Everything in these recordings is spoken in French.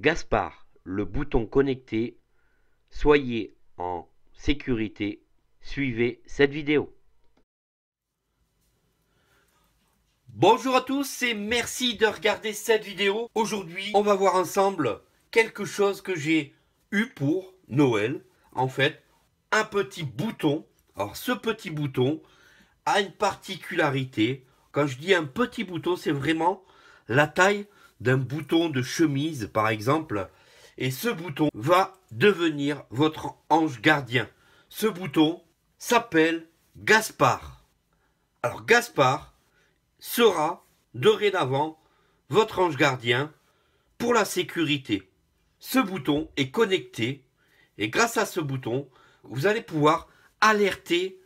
Gaspard le bouton connecté, soyez en sécurité, suivez cette vidéo. Bonjour à tous et merci de regarder cette vidéo. Aujourd'hui, on va voir ensemble quelque chose que j'ai eu pour Noël. En fait, un petit bouton. Alors ce petit bouton a une particularité. Quand je dis un petit bouton, c'est vraiment la taille d'un bouton de chemise, par exemple, et ce bouton va devenir votre ange gardien. Ce bouton s'appelle Gaspard. Alors Gaspard sera dorénavant votre ange gardien pour la sécurité. Ce bouton est connecté et grâce à ce bouton, vous allez pouvoir alerter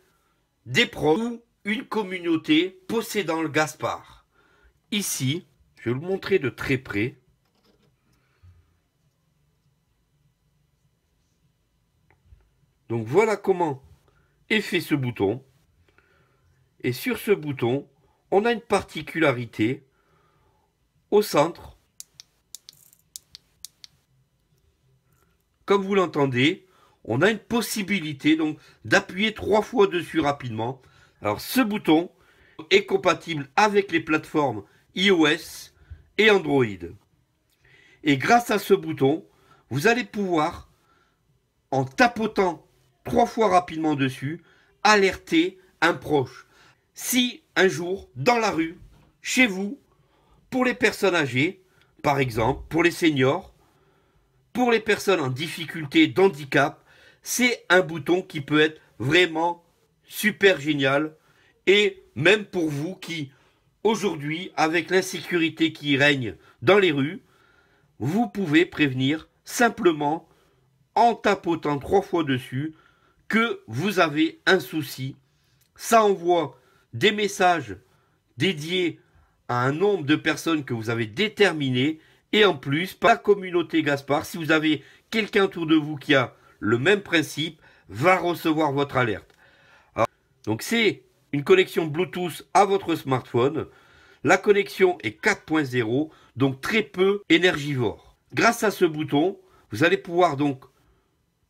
des pros ou une communauté possédant le Gaspard. Ici, je le montrer de très près. Donc voilà comment est fait ce bouton. Et sur ce bouton, on a une particularité. Au centre, comme vous l'entendez, on a une possibilité donc d'appuyer trois fois dessus rapidement. Alors ce bouton est compatible avec les plateformes iOS et Android. Et grâce à ce bouton, vous allez pouvoir, en tapotant trois fois rapidement dessus, alerter un proche. Si un jour, dans la rue, chez vous, pour les personnes âgées, par exemple, pour les seniors, pour les personnes en difficulté d'handicap, c'est un bouton qui peut être vraiment super génial. Et même pour vous qui Aujourd'hui, avec l'insécurité qui règne dans les rues, vous pouvez prévenir simplement en tapotant trois fois dessus que vous avez un souci. Ça envoie des messages dédiés à un nombre de personnes que vous avez déterminé et en plus, par la communauté Gaspard, si vous avez quelqu'un autour de vous qui a le même principe, va recevoir votre alerte. donc c'est une connexion Bluetooth à votre smartphone. La connexion est 4.0, donc très peu énergivore. Grâce à ce bouton, vous allez pouvoir donc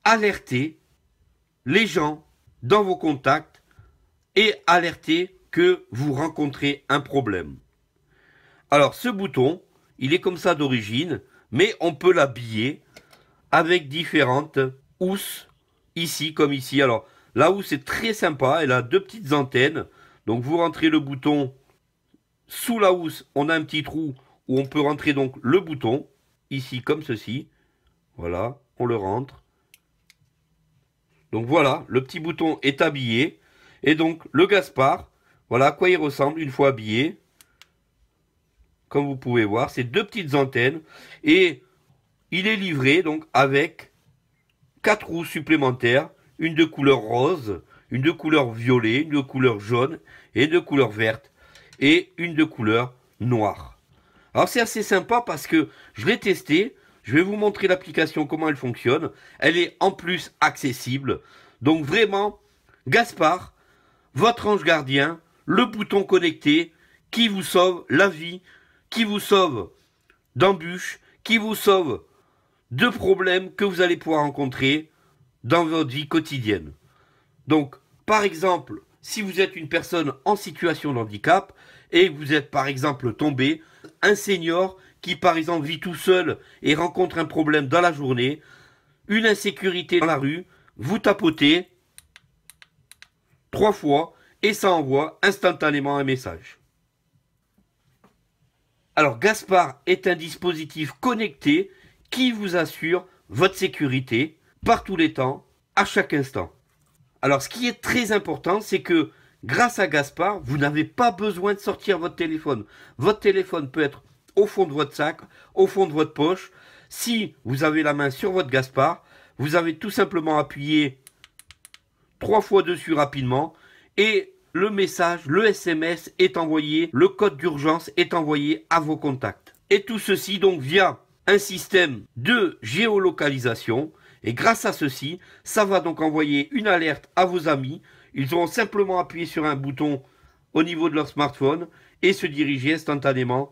alerter les gens dans vos contacts et alerter que vous rencontrez un problème. Alors ce bouton, il est comme ça d'origine, mais on peut l'habiller avec différentes housses, ici comme ici. Alors la housse c'est très sympa, elle a deux petites antennes. Donc vous rentrez le bouton sous la housse, on a un petit trou où on peut rentrer donc le bouton, ici comme ceci. Voilà, on le rentre. Donc voilà, le petit bouton est habillé. Et donc le Gaspard, voilà à quoi il ressemble une fois habillé. Comme vous pouvez voir, c'est deux petites antennes. Et il est livré donc avec quatre roues supplémentaires une de couleur rose, une de couleur violet, une de couleur jaune et une de couleur verte et une de couleur noire. Alors c'est assez sympa parce que je l'ai testé, je vais vous montrer l'application comment elle fonctionne. Elle est en plus accessible. Donc vraiment, Gaspard, votre ange gardien, le bouton connecté qui vous sauve la vie, qui vous sauve d'embûches, qui vous sauve de problèmes que vous allez pouvoir rencontrer dans votre vie quotidienne. Donc, par exemple, si vous êtes une personne en situation de handicap et vous êtes par exemple tombé, un senior qui par exemple vit tout seul et rencontre un problème dans la journée, une insécurité dans la rue, vous tapotez trois fois et ça envoie instantanément un message. Alors Gaspard est un dispositif connecté qui vous assure votre sécurité par tous les temps à chaque instant. Alors ce qui est très important, c'est que grâce à Gaspard, vous n'avez pas besoin de sortir votre téléphone. Votre téléphone peut être au fond de votre sac, au fond de votre poche. Si vous avez la main sur votre Gaspard, vous avez tout simplement appuyé trois fois dessus rapidement et le message, le SMS est envoyé, le code d'urgence est envoyé à vos contacts. Et tout ceci donc via un système de géolocalisation et grâce à ceci, ça va donc envoyer une alerte à vos amis. Ils auront simplement appuyé sur un bouton au niveau de leur smartphone et se diriger instantanément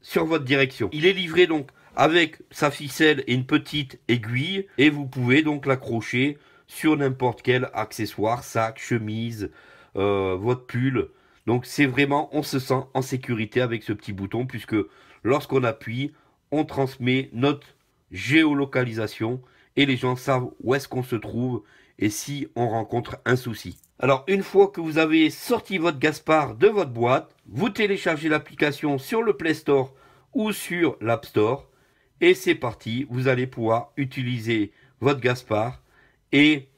sur votre direction. Il est livré donc avec sa ficelle et une petite aiguille et vous pouvez donc l'accrocher sur n'importe quel accessoire, sac, chemise, euh, votre pull. Donc c'est vraiment, on se sent en sécurité avec ce petit bouton puisque lorsqu'on appuie, on transmet notre géolocalisation et les gens savent où est-ce qu'on se trouve et si on rencontre un souci. Alors une fois que vous avez sorti votre Gaspar de votre boîte, vous téléchargez l'application sur le Play Store ou sur l'App Store et c'est parti, vous allez pouvoir utiliser votre Gaspar et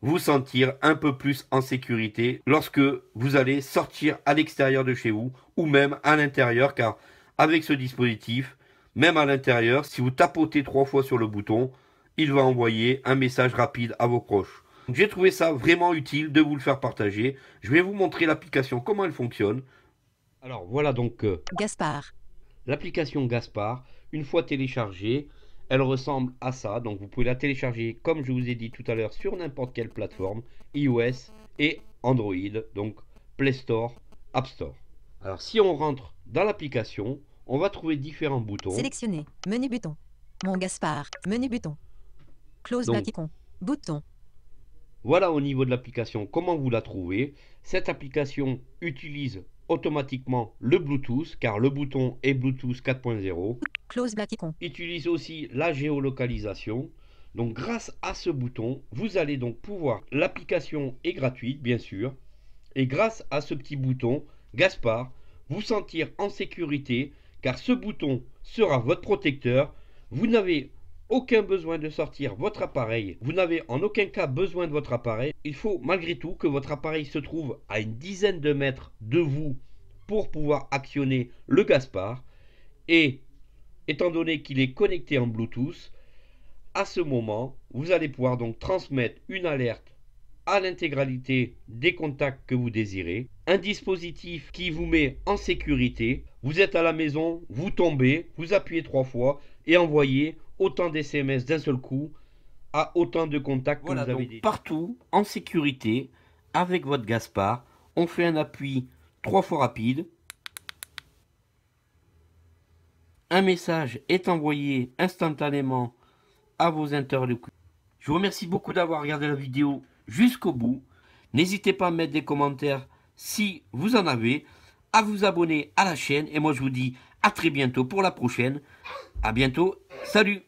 vous sentir un peu plus en sécurité lorsque vous allez sortir à l'extérieur de chez vous ou même à l'intérieur car avec ce dispositif, même à l'intérieur, si vous tapotez trois fois sur le bouton, il va envoyer un message rapide à vos proches. J'ai trouvé ça vraiment utile de vous le faire partager. Je vais vous montrer l'application, comment elle fonctionne. Alors voilà donc euh, Gaspard. L'application Gaspard, une fois téléchargée, elle ressemble à ça. Donc vous pouvez la télécharger, comme je vous ai dit tout à l'heure, sur n'importe quelle plateforme, iOS et Android, donc Play Store, App Store. Alors si on rentre dans l'application, on va trouver différents boutons. Sélectionner, menu bouton. Mon Gaspard, menu bouton. Close Blackicon Bouton. Voilà au niveau de l'application comment vous la trouvez. Cette application utilise automatiquement le Bluetooth car le bouton est Bluetooth 4.0. Close Blackicon Utilise aussi la géolocalisation. Donc grâce à ce bouton, vous allez donc pouvoir, l'application est gratuite bien sûr, et grâce à ce petit bouton, Gaspard, vous sentir en sécurité car ce bouton sera votre protecteur. Vous n'avez aucun besoin de sortir votre appareil, vous n'avez en aucun cas besoin de votre appareil, il faut malgré tout que votre appareil se trouve à une dizaine de mètres de vous pour pouvoir actionner le Gaspard et étant donné qu'il est connecté en Bluetooth, à ce moment, vous allez pouvoir donc transmettre une alerte à l'intégralité des contacts que vous désirez, un dispositif qui vous met en sécurité, vous êtes à la maison, vous tombez, vous appuyez trois fois et envoyez autant d'SMS d'un seul coup à autant de contacts que vous avez donc, Partout, en sécurité, avec votre Gaspard, on fait un appui trois fois rapide. Un message est envoyé instantanément à vos interlocuteurs. Je vous remercie beaucoup d'avoir regardé la vidéo jusqu'au bout. N'hésitez pas à mettre des commentaires si vous en avez, à vous abonner à la chaîne et moi je vous dis à très bientôt pour la prochaine. A bientôt, salut